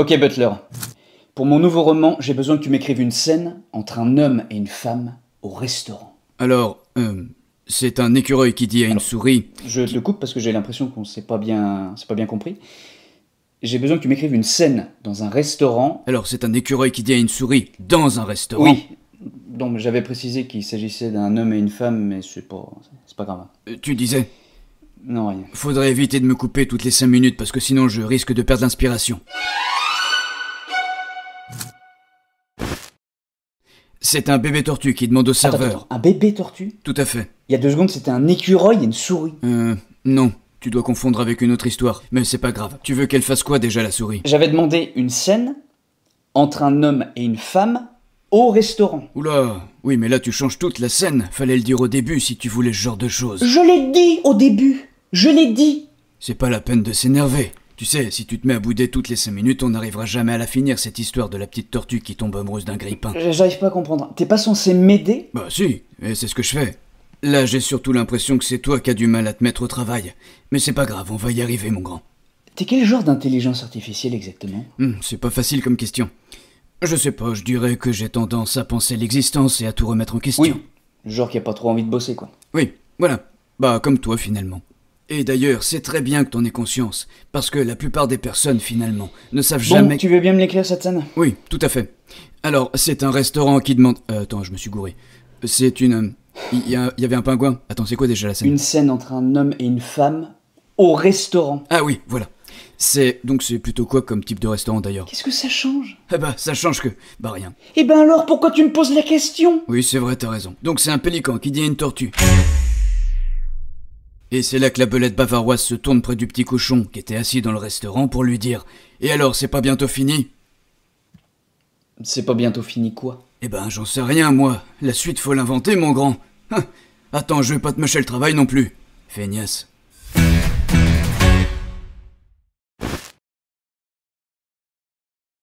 Ok Butler, pour mon nouveau roman, j'ai besoin que tu m'écrives une scène entre un homme et une femme au restaurant. Alors, euh, c'est un écureuil qui dit à une souris. Je te coupe parce que j'ai l'impression qu'on s'est pas bien, pas bien compris. J'ai besoin que tu m'écrives une scène dans un restaurant. Alors, c'est un écureuil qui dit à une souris dans un restaurant. Oui. Donc, j'avais précisé qu'il s'agissait d'un homme et une femme, mais c'est pas, c'est pas grave. Euh, tu disais. Non, rien. Faudrait éviter de me couper toutes les 5 minutes parce que sinon je risque de perdre l'inspiration. C'est un bébé tortue qui demande au serveur. un bébé tortue Tout à fait. Il y a deux secondes, c'était un écureuil et une souris. Euh, non. Tu dois confondre avec une autre histoire, mais c'est pas grave. Tu veux qu'elle fasse quoi déjà la souris J'avais demandé une scène entre un homme et une femme au restaurant. Oula, oui, mais là tu changes toute la scène. Fallait le dire au début si tu voulais ce genre de choses. Je l'ai dit au début. Je l'ai dit. C'est pas la peine de s'énerver. Tu sais, si tu te mets à bouder toutes les cinq minutes, on n'arrivera jamais à la finir, cette histoire de la petite tortue qui tombe amoureuse d'un grippin. J'arrive pas à comprendre. T'es pas censé m'aider Bah si, et c'est ce que je fais. Là, j'ai surtout l'impression que c'est toi qui as du mal à te mettre au travail. Mais c'est pas grave, on va y arriver, mon grand. T'es quel genre d'intelligence artificielle exactement hmm, C'est pas facile comme question. Je sais pas, je dirais que j'ai tendance à penser l'existence et à tout remettre en question. Oui, le genre qui a pas trop envie de bosser, quoi. Oui, voilà. Bah, comme toi, finalement. Et d'ailleurs, c'est très bien que t'en aies conscience, parce que la plupart des personnes, finalement, ne savent bon, jamais... tu veux bien me l'écrire, cette scène Oui, tout à fait. Alors, c'est un restaurant qui demande... Euh, attends, je me suis gouré. C'est une... Euh, il y, avait un pingouin. Attends, c'est quoi déjà la scène Une scène entre un homme et une femme au restaurant. Ah oui, voilà. C'est... Donc c'est plutôt quoi comme type de restaurant, d'ailleurs Qu'est-ce que ça change Ah bah, ça change que... Bah rien. Eh ben alors, pourquoi tu me poses la question Oui, c'est vrai, t'as raison. Donc c'est un pélican qui dit à une tortue... Et c'est là que la belette bavaroise se tourne près du petit cochon qui était assis dans le restaurant pour lui dire Et alors, c'est pas bientôt fini C'est pas bientôt fini quoi Eh ben, j'en sais rien, moi. La suite, faut l'inventer, mon grand. Hein Attends, je vais pas te mâcher le travail non plus. Feignasse.